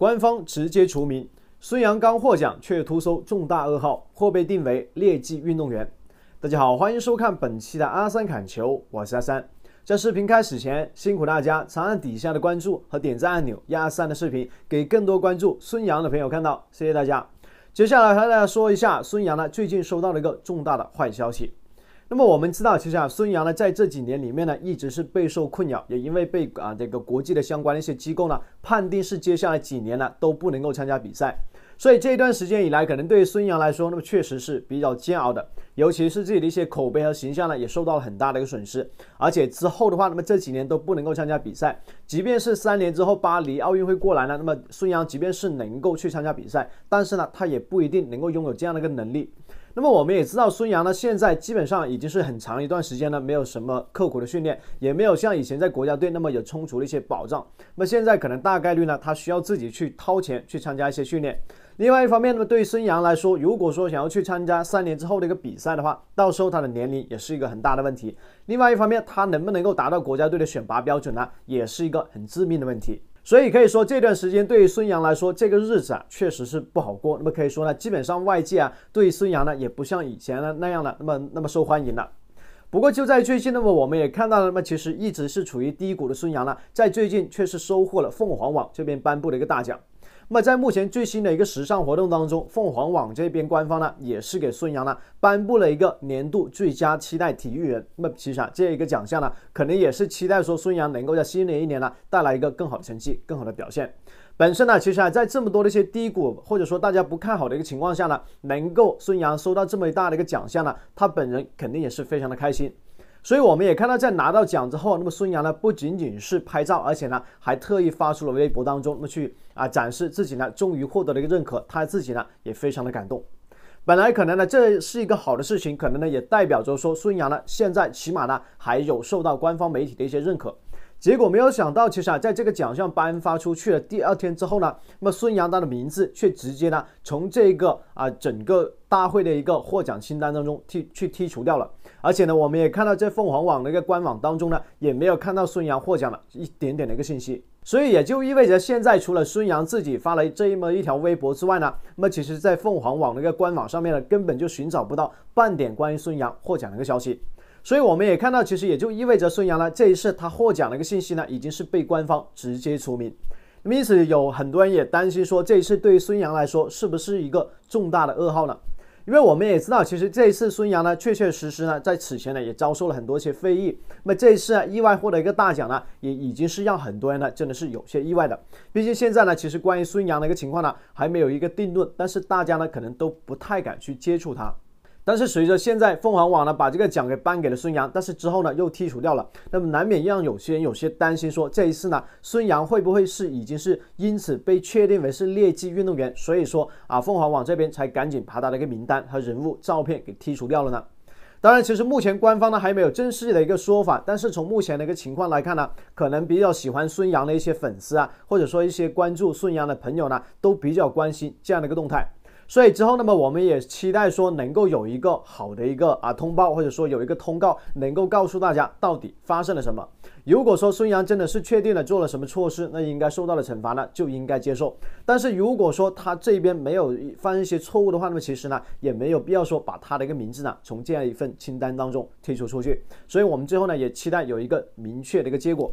官方直接除名，孙杨刚获奖却突收重大噩耗，或被定为劣迹运动员。大家好，欢迎收看本期的阿三砍球，我是阿三。在视频开始前，辛苦大家长按底下的关注和点赞按钮，让阿三的视频给更多关注孙杨的朋友看到，谢谢大家。接下来和大家说一下孙杨呢，最近收到了一个重大的坏消息。那么我们知道，其实啊，孙杨呢，在这几年里面呢，一直是备受困扰，也因为被啊这个国际的相关的一些机构呢，判定是接下来几年呢都不能够参加比赛，所以这一段时间以来，可能对于孙杨来说，那么确实是比较煎熬的，尤其是自己的一些口碑和形象呢，也受到了很大的一个损失，而且之后的话，那么这几年都不能够参加比赛，即便是三年之后巴黎奥运会过来了，那么孙杨即便是能够去参加比赛，但是呢，他也不一定能够拥有这样的一个能力。那么我们也知道，孙杨呢，现在基本上已经是很长一段时间呢，没有什么刻苦的训练，也没有像以前在国家队那么有充足的一些保障。那么现在可能大概率呢，他需要自己去掏钱去参加一些训练。另外一方面，那么对孙杨来说，如果说想要去参加三年之后的一个比赛的话，到时候他的年龄也是一个很大的问题。另外一方面，他能不能够达到国家队的选拔标准呢，也是一个很致命的问题。所以可以说这段时间对于孙杨来说，这个日子啊确实是不好过。那么可以说呢，基本上外界啊对于孙杨呢也不像以前的那样的那么那么受欢迎了。不过就在最近，那么我们也看到了，那么其实一直是处于低谷的孙杨呢，在最近却是收获了凤凰网这边颁布的一个大奖。那么在目前最新的一个时尚活动当中，凤凰网这边官方呢也是给孙杨呢颁布了一个年度最佳期待体育人。那么其实啊这一个奖项呢，肯定也是期待说孙杨能够在新的一年呢带来一个更好的成绩、更好的表现。本身呢，其实啊在这么多的一些低谷或者说大家不看好的一个情况下呢，能够孙杨收到这么大的一个奖项呢，他本人肯定也是非常的开心。所以我们也看到，在拿到奖之后，那么孙杨呢不仅仅是拍照，而且呢还特意发出了微博当中，那么去啊展示自己呢终于获得了一个认可，他自己呢也非常的感动。本来可能呢这是一个好的事情，可能呢也代表着说孙杨呢现在起码呢还有受到官方媒体的一些认可。结果没有想到，其实啊，在这个奖项颁发出去的第二天之后呢，那么孙杨他的名字却直接呢从这个啊整个大会的一个获奖清单当中剔去剔除掉了，而且呢，我们也看到在凤凰网的一个官网当中呢，也没有看到孙杨获奖的一点点的一个信息，所以也就意味着现在除了孙杨自己发了这么一条微博之外呢，那么其实在凤凰网的一个官网上面呢，根本就寻找不到半点关于孙杨获奖的一个消息。所以我们也看到，其实也就意味着孙杨呢这一次他获奖的一个信息呢，已经是被官方直接除名。那么因此有很多人也担心说，这一次对于孙杨来说是不是一个重大的噩耗呢？因为我们也知道，其实这一次孙杨呢确确实实呢在此前呢也遭受了很多一些非议。那么这一次啊，意外获得一个大奖呢，也已经是让很多人呢真的是有些意外的。毕竟现在呢，其实关于孙杨的一个情况呢还没有一个定论，但是大家呢可能都不太敢去接触他。但是随着现在凤凰网呢把这个奖给颁给了孙杨，但是之后呢又剔除掉了，那么难免让有些人有些担心，说这一次呢孙杨会不会是已经是因此被确定为是劣迹运动员，所以说啊凤凰网这边才赶紧把他的一个名单和人物照片给剔除掉了呢？当然，其实目前官方呢还没有正式的一个说法，但是从目前的一个情况来看呢，可能比较喜欢孙杨的一些粉丝啊，或者说一些关注孙杨的朋友呢，都比较关心这样的一个动态。所以之后，那么我们也期待说能够有一个好的一个啊通报，或者说有一个通告，能够告诉大家到底发生了什么。如果说孙杨真的是确定了做了什么错事，那应该受到了惩罚呢就应该接受。但是如果说他这边没有犯一些错误的话，那么其实呢也没有必要说把他的一个名字呢从这样一份清单当中剔除出去。所以我们最后呢也期待有一个明确的一个结果。